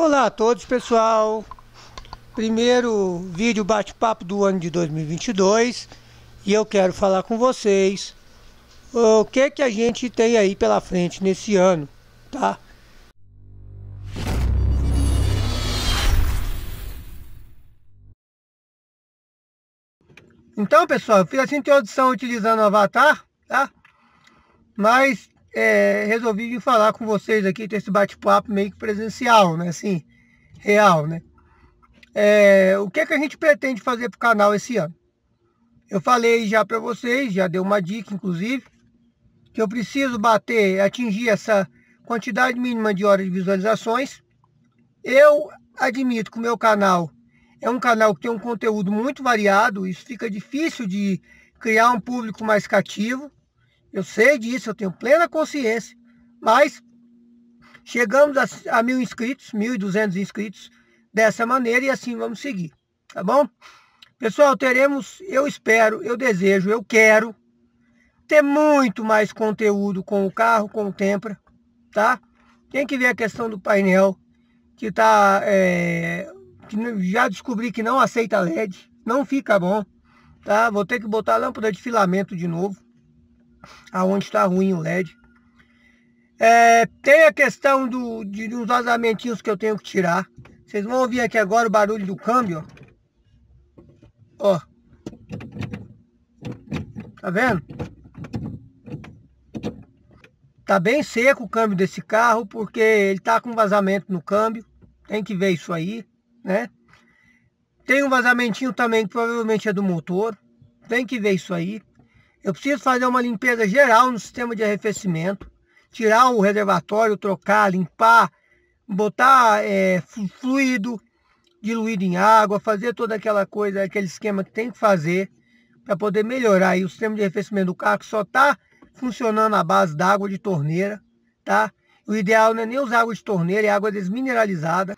Olá a todos, pessoal. Primeiro vídeo bate-papo do ano de 2022 e eu quero falar com vocês o que que a gente tem aí pela frente nesse ano, tá? Então, pessoal, eu fiz essa introdução utilizando o avatar, tá? Mas é, resolvi vir falar com vocês aqui, ter esse bate-papo meio que presencial, né? Assim, real, né? É, o que, é que a gente pretende fazer para o canal esse ano? Eu falei já para vocês, já dei uma dica, inclusive, que eu preciso bater, atingir essa quantidade mínima de horas de visualizações. Eu admito que o meu canal é um canal que tem um conteúdo muito variado, isso fica difícil de criar um público mais cativo. Eu sei disso, eu tenho plena consciência. Mas chegamos a, a mil inscritos, 1.200 inscritos dessa maneira e assim vamos seguir, tá bom? Pessoal, teremos, eu espero, eu desejo, eu quero ter muito mais conteúdo com o carro, com o Tempra, tá? Tem que ver a questão do painel, que tá, é, que já descobri que não aceita LED, não fica bom, tá? Vou ter que botar lâmpada de filamento de novo, aonde está ruim o LED. É, tem a questão do, de, uns vazamentos que eu tenho que tirar. Vocês vão ouvir aqui agora o barulho do câmbio. Ó. Tá vendo? Tá bem seco o câmbio desse carro, porque ele tá com vazamento no câmbio. Tem que ver isso aí, né? Tem um vazamentinho também que provavelmente é do motor. Tem que ver isso aí. Eu preciso fazer uma limpeza geral no sistema de arrefecimento, tirar o reservatório, trocar, limpar, botar é, fluido diluído em água, fazer toda aquela coisa, aquele esquema que tem que fazer para poder melhorar aí o sistema de arrefecimento do carro que só está funcionando a base da água de torneira, tá? O ideal não é nem usar água de torneira, é água desmineralizada.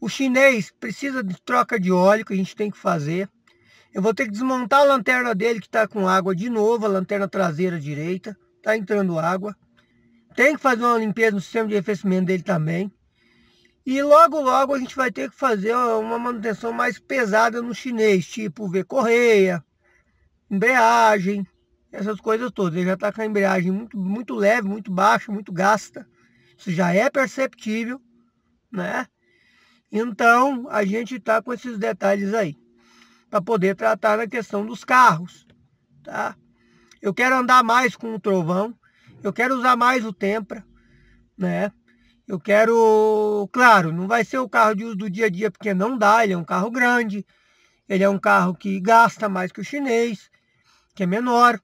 O chinês precisa de troca de óleo que a gente tem que fazer. Eu vou ter que desmontar a lanterna dele que está com água de novo, a lanterna traseira direita. Está entrando água. Tem que fazer uma limpeza no sistema de arrefecimento dele também. E logo, logo a gente vai ter que fazer uma manutenção mais pesada no chinês, tipo ver correia, embreagem, essas coisas todas. Ele já está com a embreagem muito, muito leve, muito baixa, muito gasta. Isso já é perceptível, né? Então a gente está com esses detalhes aí para poder tratar da questão dos carros, tá? Eu quero andar mais com o trovão, eu quero usar mais o Tempra, né? Eu quero, claro, não vai ser o carro de uso do dia a dia porque não dá, ele é um carro grande, ele é um carro que gasta mais que o chinês, que é menor.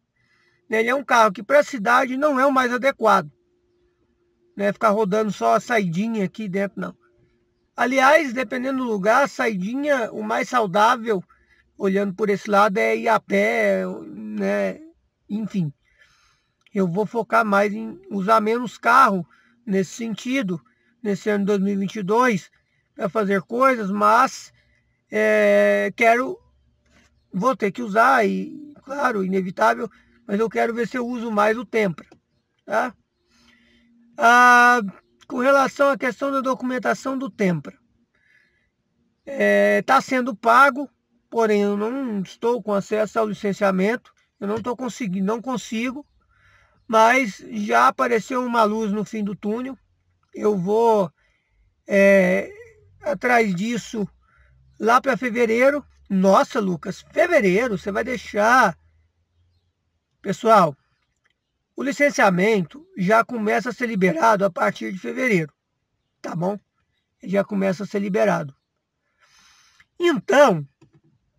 Né? Ele é um carro que para a cidade não é o mais adequado. Né? Ficar rodando só a saidinha aqui dentro, não. Aliás, dependendo do lugar, a saidinha, o mais saudável olhando por esse lado é ir a pé, né? Enfim, eu vou focar mais em usar menos carro nesse sentido, nesse ano de 2022, para fazer coisas, mas é, quero, vou ter que usar, e claro, inevitável, mas eu quero ver se eu uso mais o Tempra, tá? Ah, com relação à questão da documentação do Tempra, está é, tá sendo pago Porém, eu não estou com acesso ao licenciamento, eu não estou conseguindo, não consigo, mas já apareceu uma luz no fim do túnel. Eu vou é, atrás disso lá para fevereiro. Nossa, Lucas, fevereiro você vai deixar. Pessoal, o licenciamento já começa a ser liberado a partir de fevereiro, tá bom? já começa a ser liberado. Então,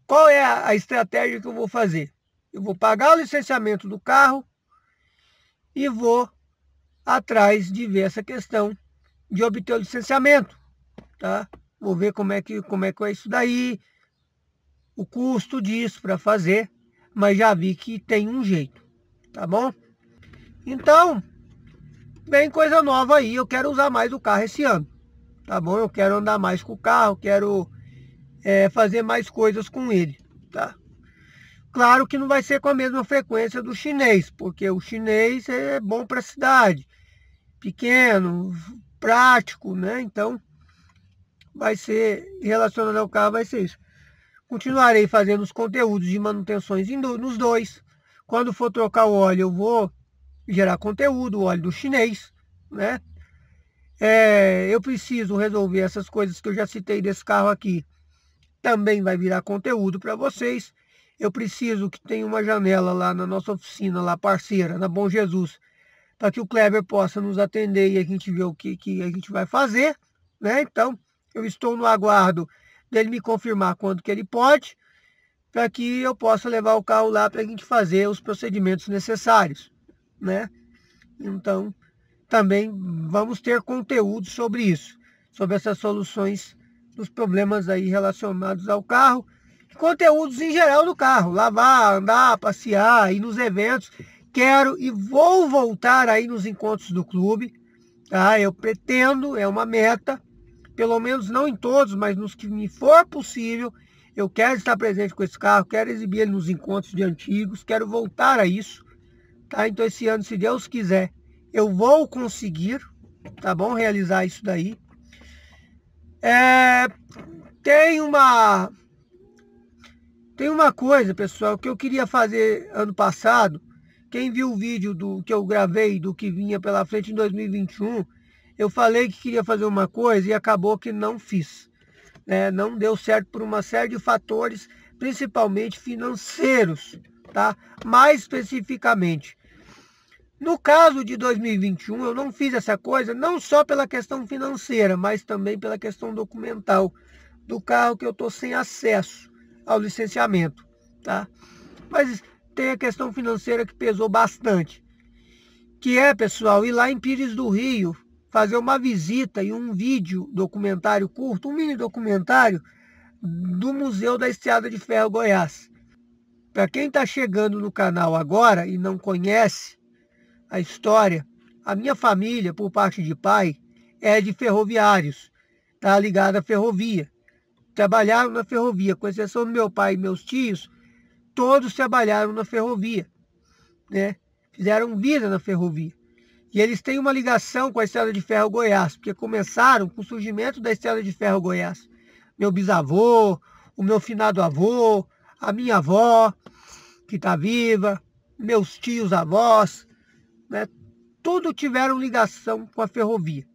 qual é a estratégia que eu vou fazer? Eu vou pagar o licenciamento do carro e vou atrás de ver essa questão de obter o licenciamento, tá? Vou ver como é que como é que é isso daí, o custo disso para fazer, mas já vi que tem um jeito, tá bom? Então, vem coisa nova aí, eu quero usar mais o carro esse ano, tá bom? Eu quero andar mais com o carro, quero é, fazer mais coisas com ele, tá? Claro que não vai ser com a mesma frequência do chinês, porque o chinês é bom para a cidade, pequeno, prático, né? Então, vai ser, relacionado ao carro, vai ser isso. Continuarei fazendo os conteúdos de manutenções nos dois. Quando for trocar o óleo, eu vou gerar conteúdo, o óleo do chinês, né? É, eu preciso resolver essas coisas que eu já citei desse carro aqui também vai virar conteúdo para vocês. Eu preciso que tenha uma janela lá na nossa oficina, lá parceira, na Bom Jesus, para que o Kleber possa nos atender e a gente ver o que, que a gente vai fazer. Né? Então, eu estou no aguardo dele me confirmar quando que ele pode, para que eu possa levar o carro lá para a gente fazer os procedimentos necessários. Né? Então, também vamos ter conteúdo sobre isso, sobre essas soluções dos problemas aí relacionados ao carro e conteúdos em geral do carro, lavar, andar, passear, ir nos eventos. Quero e vou voltar aí nos encontros do clube, tá? Eu pretendo, é uma meta, pelo menos não em todos, mas nos que me for possível, eu quero estar presente com esse carro, quero exibir ele nos encontros de antigos, quero voltar a isso, tá? Então esse ano, se Deus quiser, eu vou conseguir, tá bom? Realizar isso daí. É, tem uma tem uma coisa, pessoal, que eu queria fazer ano passado. Quem viu o vídeo do que eu gravei do que vinha pela frente em 2021, eu falei que queria fazer uma coisa e acabou que não fiz. né? não deu certo por uma série de fatores, principalmente financeiros, tá? Mais especificamente, no caso de 2021, eu não fiz essa coisa não só pela questão financeira, mas também pela questão documental do carro que eu estou sem acesso ao licenciamento, tá? Mas tem a questão financeira que pesou bastante, que é, pessoal, ir lá em Pires do Rio fazer uma visita e um vídeo documentário curto, um mini documentário do Museu da Estrada de Ferro Goiás. Para quem está chegando no canal agora e não conhece a história, a minha família, por parte de pai, é de ferroviários, está ligada à ferrovia. Trabalharam na ferrovia, com exceção do meu pai e meus tios, todos trabalharam na ferrovia, né? Fizeram vida na ferrovia. E eles têm uma ligação com a Estrada de Ferro Goiás, porque começaram com o surgimento da Estrada de Ferro Goiás. Meu bisavô, o meu finado avô, a minha avó, que está viva, meus tios avós, né, tudo tiveram ligação com a ferrovia.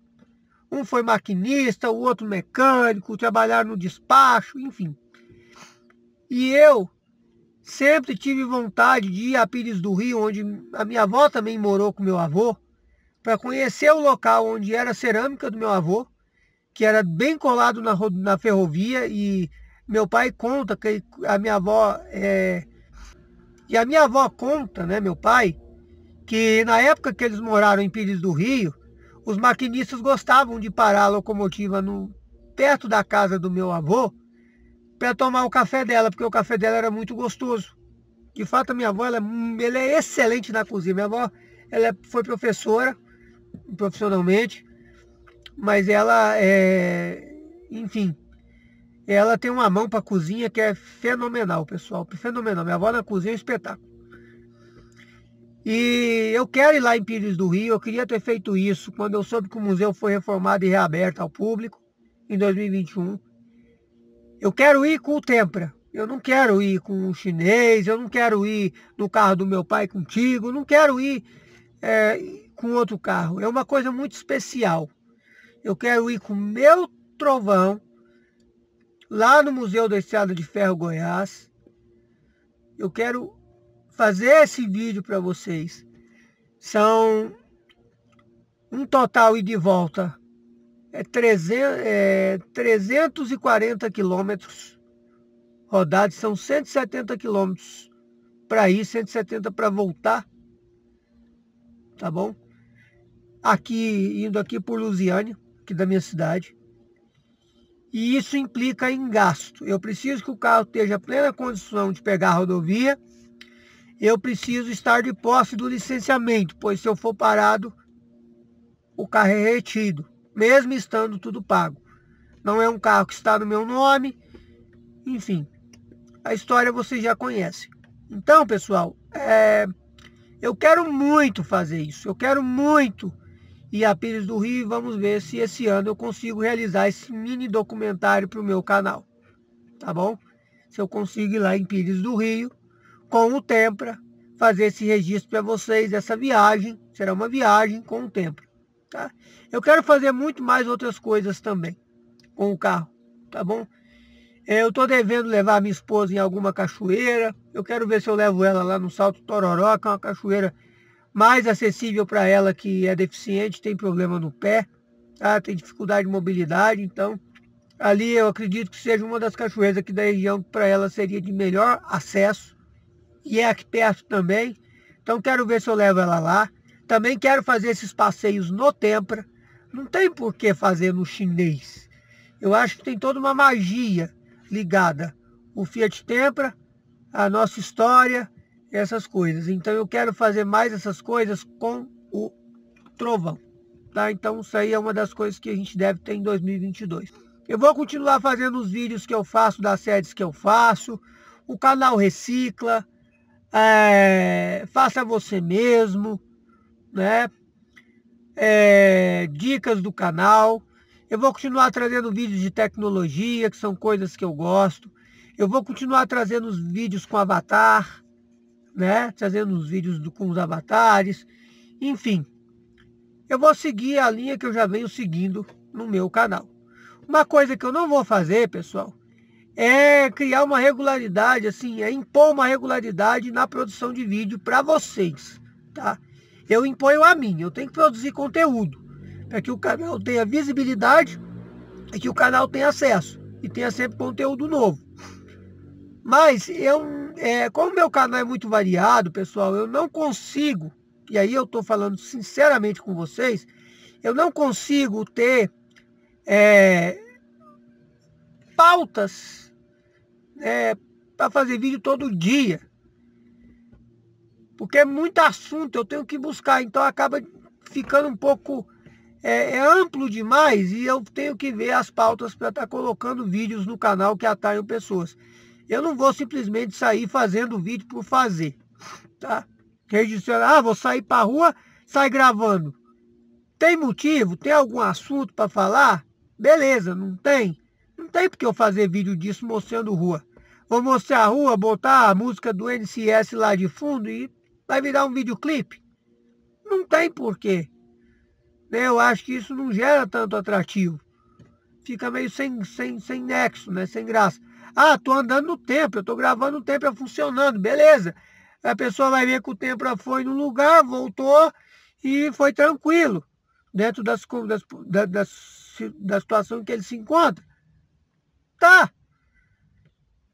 Um foi maquinista, o outro mecânico, trabalharam no despacho, enfim. E eu sempre tive vontade de ir a Pires do Rio, onde a minha avó também morou com meu avô, para conhecer o local onde era a cerâmica do meu avô, que era bem colado na, na ferrovia. E meu pai conta que a minha avó é, E a minha avó conta, né, meu pai, que na época que eles moraram em Pires do Rio, os maquinistas gostavam de parar a locomotiva no, perto da casa do meu avô para tomar o café dela, porque o café dela era muito gostoso. De fato, a minha avó ela, é ela é excelente na cozinha. Minha avó ela é, foi professora profissionalmente, mas ela é, enfim, ela tem uma mão para cozinha que é fenomenal, pessoal, fenomenal. Minha avó na cozinha é um espetáculo. E eu quero ir lá em Pires do Rio, eu queria ter feito isso quando eu soube que o museu foi reformado e reaberto ao público em 2021. Eu quero ir com o Tempra. Eu não quero ir com o chinês, eu não quero ir no carro do meu pai contigo, não quero ir é, com outro carro. É uma coisa muito especial. Eu quero ir com meu trovão lá no Museu da Estrada de Ferro Goiás. Eu quero fazer esse vídeo para vocês. São um total e de volta é, 300, é 340 quilômetros rodados, são 170 quilômetros para ir, 170 para voltar, tá bom? Aqui, indo aqui por Lusiane, aqui da minha cidade. E isso implica em gasto. Eu preciso que o carro esteja plena condição de pegar a rodovia eu preciso estar de posse do licenciamento, pois se eu for parado, o carro é retido, mesmo estando tudo pago. Não é um carro que está no meu nome, enfim, a história vocês já conhecem. Então, pessoal, é... eu quero muito fazer isso, eu quero muito ir a Pires do Rio vamos ver se esse ano eu consigo realizar esse mini documentário para o meu canal, tá bom? Se eu consigo ir lá em Pires do Rio com o Tempra, fazer esse registro para vocês essa viagem. Será uma viagem com o Tempra. Tá? Eu quero fazer muito mais outras coisas também com o carro, tá bom? É, eu estou devendo levar minha esposa em alguma cachoeira. Eu quero ver se eu levo ela lá no Salto Tororó, que é uma cachoeira mais acessível para ela que é deficiente, tem problema no pé, tá? tem dificuldade de mobilidade. Então, ali eu acredito que seja uma das cachoeiras aqui da região que para ela seria de melhor acesso e é aqui perto também. Então quero ver se eu levo ela lá. Também quero fazer esses passeios no Tempra. Não tem por que fazer no chinês. Eu acho que tem toda uma magia ligada. O Fiat Tempra, a nossa história, essas coisas. Então eu quero fazer mais essas coisas com o Trovão. Tá? Então isso aí é uma das coisas que a gente deve ter em 2022. Eu vou continuar fazendo os vídeos que eu faço das séries que eu faço. O canal recicla, é, faça você mesmo, né? É, dicas do canal. Eu vou continuar trazendo vídeos de tecnologia, que são coisas que eu gosto. Eu vou continuar trazendo os vídeos com avatar, né? Trazendo os vídeos do, com os avatares. Enfim, eu vou seguir a linha que eu já venho seguindo no meu canal. Uma coisa que eu não vou fazer, pessoal, é criar uma regularidade, assim, é impor uma regularidade na produção de vídeo para vocês, tá? Eu imponho a minha, eu tenho que produzir conteúdo para que o canal tenha visibilidade e que o canal tenha acesso e tenha sempre conteúdo novo. Mas eu, é, como meu canal é muito variado, pessoal, eu não consigo, e aí eu estou falando sinceramente com vocês, eu não consigo ter é, pautas é, para fazer vídeo todo dia. Porque é muito assunto, eu tenho que buscar. Então acaba ficando um pouco é, é amplo demais e eu tenho que ver as pautas para estar tá colocando vídeos no canal que atraiam pessoas. Eu não vou simplesmente sair fazendo vídeo por fazer. Tá? Registrando, ah, vou sair para rua, sai gravando. Tem motivo? Tem algum assunto para falar? Beleza, não tem? tem porque eu fazer vídeo disso mostrando rua. Vou mostrar a rua, botar a música do NCS lá de fundo e vai virar um videoclipe. Não tem porquê. Né? Eu acho que isso não gera tanto atrativo. Fica meio sem, sem, sem nexo, né? sem graça. Ah, tô andando no tempo, eu tô gravando o tempo é funcionando, beleza. A pessoa vai ver que o tempo foi no lugar, voltou e foi tranquilo dentro das, das, das, da situação que ele se encontra. Tá.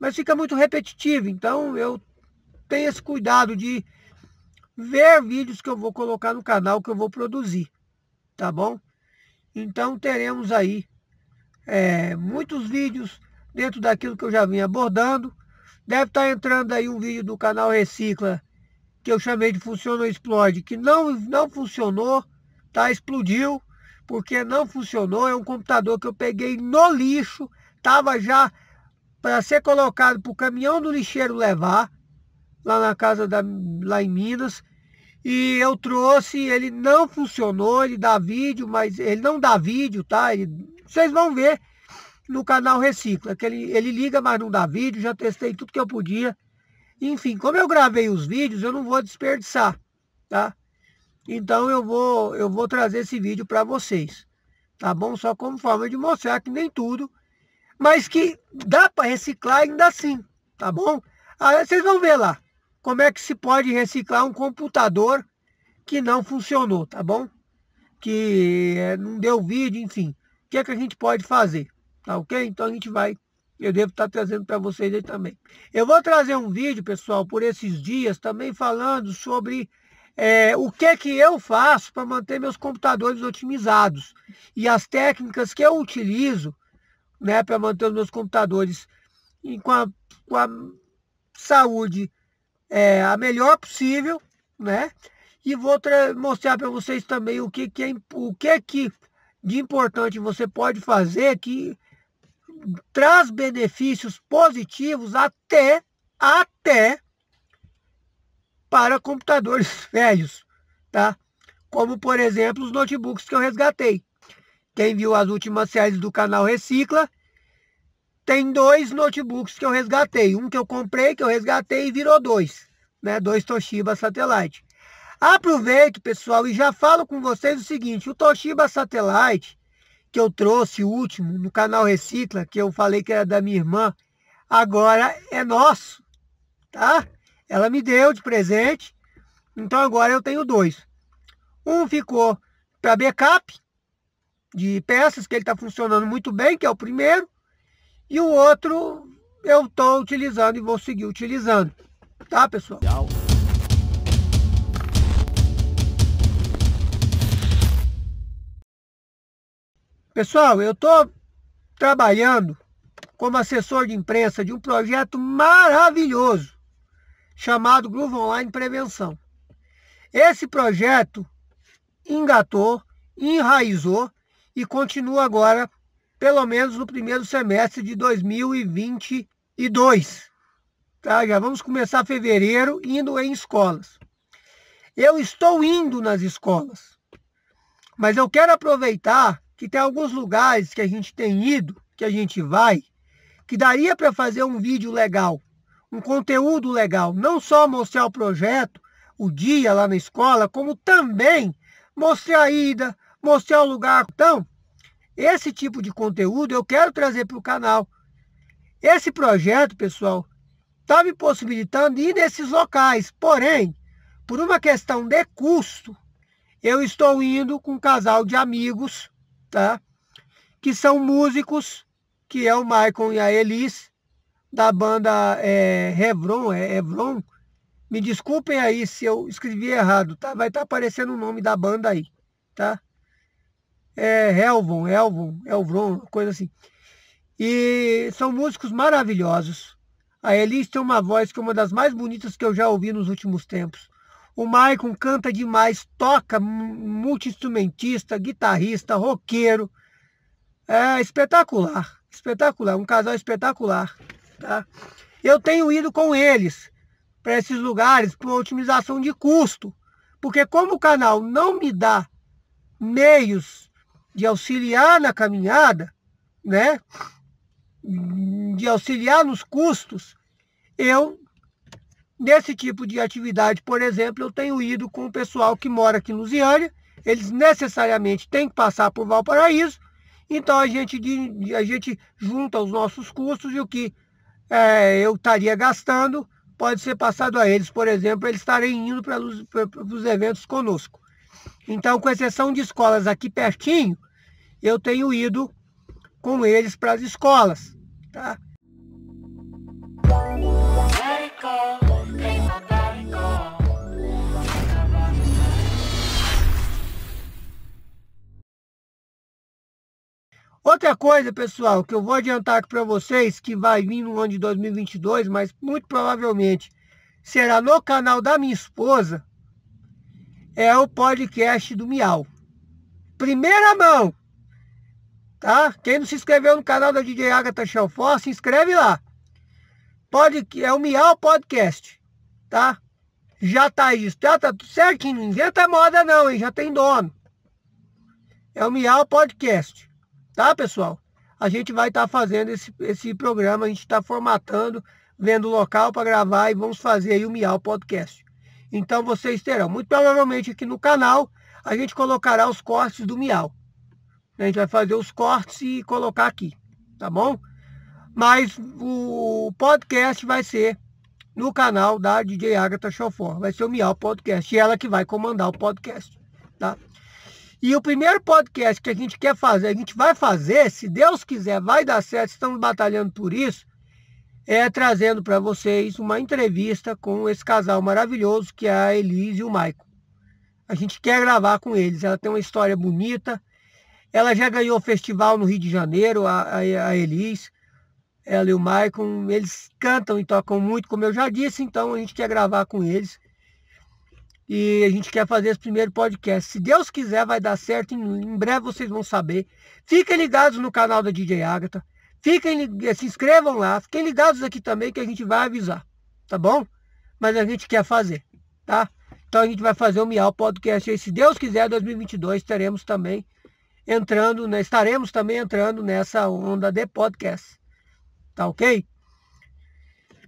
Mas fica muito repetitivo. Então eu tenho esse cuidado de ver vídeos que eu vou colocar no canal que eu vou produzir. Tá bom? Então teremos aí é, muitos vídeos dentro daquilo que eu já vim abordando. Deve estar tá entrando aí um vídeo do canal Recicla que eu chamei de Funciona ou Explode, que não, não funcionou, tá? Explodiu, porque não funcionou. É um computador que eu peguei no lixo, estava já para ser colocado para o caminhão do lixeiro levar, lá na casa da, lá em Minas. E eu trouxe, ele não funcionou, ele dá vídeo, mas ele não dá vídeo, tá? Ele, vocês vão ver no canal Recicla, que ele, ele liga, mas não dá vídeo, já testei tudo que eu podia. Enfim, como eu gravei os vídeos, eu não vou desperdiçar, tá? Então eu vou, eu vou trazer esse vídeo para vocês, tá bom? Só como forma de mostrar que nem tudo mas que dá para reciclar ainda assim, tá bom? Aí vocês vão ver lá como é que se pode reciclar um computador que não funcionou, tá bom? Que eh, não deu vídeo, enfim. O que é que a gente pode fazer, tá ok? Então a gente vai, eu devo estar tá trazendo para vocês aí também. Eu vou trazer um vídeo, pessoal, por esses dias também falando sobre é, o que é que eu faço para manter meus computadores otimizados e as técnicas que eu utilizo né, para manter os meus computadores e com, a, com a saúde é, a melhor possível, né? E vou mostrar para vocês também o que, que é o que é que de importante você pode fazer que traz benefícios positivos até até para computadores velhos, tá? Como por exemplo os notebooks que eu resgatei. Quem viu as últimas séries do canal Recicla, tem dois notebooks que eu resgatei. Um que eu comprei, que eu resgatei e virou dois. Né? Dois Toshiba Satellite. Aproveito, pessoal, e já falo com vocês o seguinte. O Toshiba Satellite, que eu trouxe o último no canal Recicla, que eu falei que era da minha irmã, agora é nosso, tá? Ela me deu de presente. Então agora eu tenho dois. Um ficou para backup, de peças, que ele está funcionando muito bem, que é o primeiro, e o outro eu estou utilizando e vou seguir utilizando, tá pessoal? Pessoal, eu estou trabalhando como assessor de imprensa de um projeto maravilhoso chamado Groove Online Prevenção. Esse projeto engatou, enraizou e continua agora, pelo menos no primeiro semestre de 2022. Tá? Já vamos começar fevereiro indo em escolas. Eu estou indo nas escolas, mas eu quero aproveitar que tem alguns lugares que a gente tem ido, que a gente vai, que daria para fazer um vídeo legal, um conteúdo legal, não só mostrar o projeto, o dia lá na escola, como também mostrar a ida, mostrar o lugar. Então, esse tipo de conteúdo eu quero trazer para o canal. Esse projeto, pessoal, está me possibilitando ir nesses locais. Porém, por uma questão de custo, eu estou indo com um casal de amigos, tá? Que são músicos, que é o Maicon e a Elis, da banda é, Hevron, é Hevron. Me desculpem aí se eu escrevi errado, tá? Vai estar tá aparecendo o nome da banda aí, tá? é, Helvon, Elvon, Elvron, coisa assim. E são músicos maravilhosos. A Elis tem uma voz que é uma das mais bonitas que eu já ouvi nos últimos tempos. O Maicon canta demais, toca, multi-instrumentista, guitarrista, roqueiro. É espetacular, espetacular, um casal espetacular. Tá? Eu tenho ido com eles para esses lugares por otimização de custo. Porque como o canal não me dá meios de auxiliar na caminhada, né? de auxiliar nos custos, eu, nesse tipo de atividade, por exemplo, eu tenho ido com o pessoal que mora aqui em Lusiânia, eles necessariamente têm que passar por Valparaíso, então a gente, a gente junta os nossos custos e o que é, eu estaria gastando pode ser passado a eles, por exemplo, eles estarem indo para os eventos conosco. Então, com exceção de escolas aqui pertinho, eu tenho ido com eles para as escolas, tá? Outra coisa, pessoal, que eu vou adiantar aqui para vocês, que vai vir no ano de 2022, mas muito provavelmente será no canal da minha esposa, é o podcast do Miau. Primeira mão! Tá? Quem não se inscreveu no canal da DJ Agatha Chalfort, se inscreve lá. Pode, é o Miau Podcast, tá? Já tá registrado, tá tudo certinho. Não inventa tá moda não, hein? Já tem dono. É o Miau Podcast, tá, pessoal? A gente vai estar tá fazendo esse, esse programa, a gente está formatando, vendo o local para gravar e vamos fazer aí o Miau Podcast. Então vocês terão, muito provavelmente aqui no canal, a gente colocará os cortes do Miau. A gente vai fazer os cortes e colocar aqui, tá bom? Mas o podcast vai ser no canal da DJ Agatha Chofor. Vai ser o Miau Podcast. E ela que vai comandar o podcast, tá? E o primeiro podcast que a gente quer fazer, a gente vai fazer, se Deus quiser, vai dar certo, estamos batalhando por isso, é trazendo para vocês uma entrevista com esse casal maravilhoso que é a Elise e o Maico. A gente quer gravar com eles, ela tem uma história bonita. Ela já ganhou o festival no Rio de Janeiro, a, a, a Elise, ela e o Maicon, eles cantam e tocam muito, como eu já disse, então a gente quer gravar com eles. E a gente quer fazer esse primeiro podcast. Se Deus quiser, vai dar certo. Em breve vocês vão saber. Fiquem ligados no canal da DJ Agatha. Fiquem, eh, se inscrevam lá, fiquem ligados aqui também que a gente vai avisar, tá bom? Mas a gente quer fazer, tá? Então a gente vai fazer o Miau Podcast aí, se Deus quiser, 2022 estaremos também entrando, né? estaremos também entrando nessa onda de podcast, tá ok?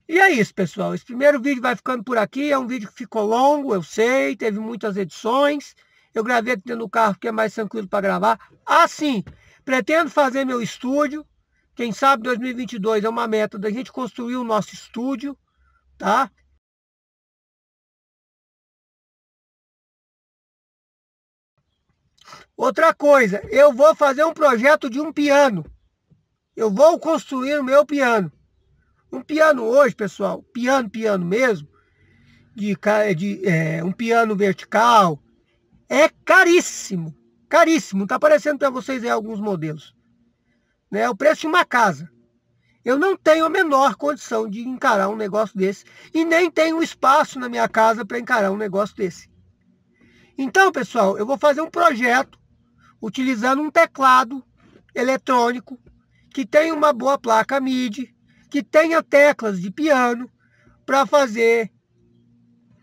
E é isso, pessoal. Esse primeiro vídeo vai ficando por aqui. É um vídeo que ficou longo, eu sei, teve muitas edições. Eu gravei aqui dentro do carro, que é mais tranquilo para gravar. Assim, ah, pretendo fazer meu estúdio, quem sabe 2022 é uma meta da gente construir o nosso estúdio, tá? Outra coisa, eu vou fazer um projeto de um piano. Eu vou construir o meu piano. Um piano hoje, pessoal, piano, piano mesmo, de, de é, um piano vertical, é caríssimo, caríssimo. Tá aparecendo para vocês aí alguns modelos né, o preço de uma casa. Eu não tenho a menor condição de encarar um negócio desse e nem tenho espaço na minha casa para encarar um negócio desse. Então, pessoal, eu vou fazer um projeto utilizando um teclado eletrônico que tenha uma boa placa MIDI, que tenha teclas de piano para fazer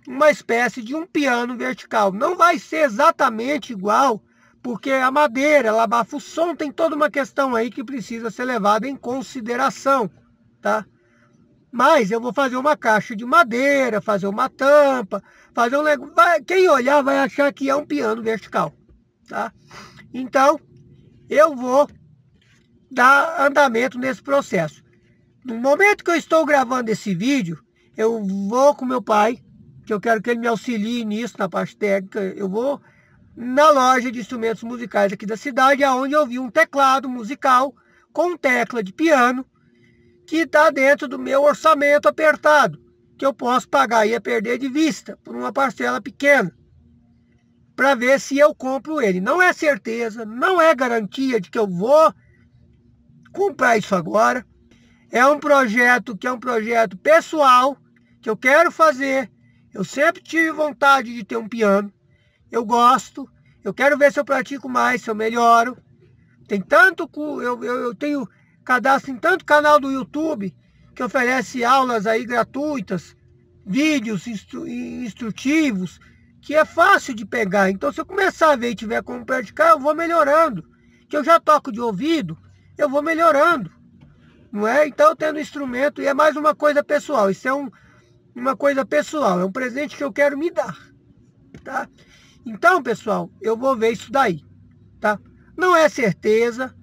uma espécie de um piano vertical. Não vai ser exatamente igual porque é a madeira, ela abafa o som, tem toda uma questão aí que precisa ser levada em consideração, tá? Mas eu vou fazer uma caixa de madeira, fazer uma tampa, fazer um negócio. Quem olhar vai achar que é um piano vertical, tá? Então, eu vou dar andamento nesse processo. No momento que eu estou gravando esse vídeo, eu vou com meu pai, que eu quero que ele me auxilie nisso, na parte técnica. Eu vou na loja de instrumentos musicais aqui da cidade, aonde eu vi um teclado musical com tecla de piano que está dentro do meu orçamento apertado, que eu posso pagar e perder de vista por uma parcela pequena, para ver se eu compro ele. Não é certeza, não é garantia de que eu vou comprar isso agora. É um projeto que é um projeto pessoal que eu quero fazer. Eu sempre tive vontade de ter um piano eu gosto, eu quero ver se eu pratico mais, se eu melhoro. Tem tanto, eu, eu, eu tenho cadastro em tanto canal do YouTube que oferece aulas aí gratuitas, vídeos instru, instrutivos, que é fácil de pegar. Então se eu começar a ver e tiver como praticar, eu vou melhorando. Que eu já toco de ouvido, eu vou melhorando. Não é? Então tendo instrumento, e é mais uma coisa pessoal, isso é um, uma coisa pessoal, é um presente que eu quero me dar. Tá? Então, pessoal, eu vou ver isso daí, tá? Não é certeza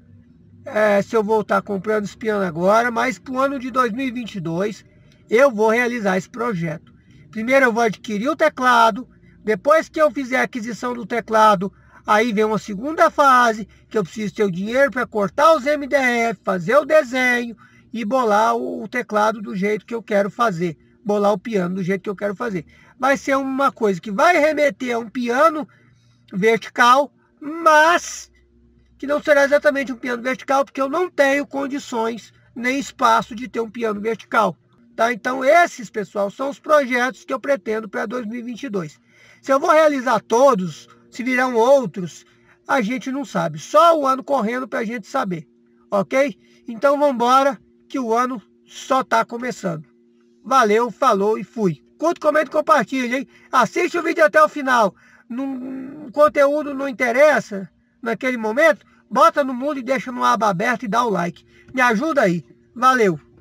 é, se eu vou estar comprando esse piano agora, mas para o ano de 2022 eu vou realizar esse projeto. Primeiro eu vou adquirir o teclado, depois que eu fizer a aquisição do teclado, aí vem uma segunda fase, que eu preciso ter o dinheiro para cortar os MDF, fazer o desenho e bolar o teclado do jeito que eu quero fazer, bolar o piano do jeito que eu quero fazer vai ser uma coisa que vai remeter a um piano vertical, mas que não será exatamente um piano vertical, porque eu não tenho condições nem espaço de ter um piano vertical. Tá? Então esses, pessoal, são os projetos que eu pretendo para 2022. Se eu vou realizar todos, se virão outros, a gente não sabe. Só o ano correndo para a gente saber, ok? Então vamos embora, que o ano só está começando. Valeu, falou e fui curte, comenta e compartilha, hein? Assiste o vídeo até o final. o conteúdo não interessa naquele momento, bota no mundo e deixa no aba aberta e dá o like. Me ajuda aí. Valeu!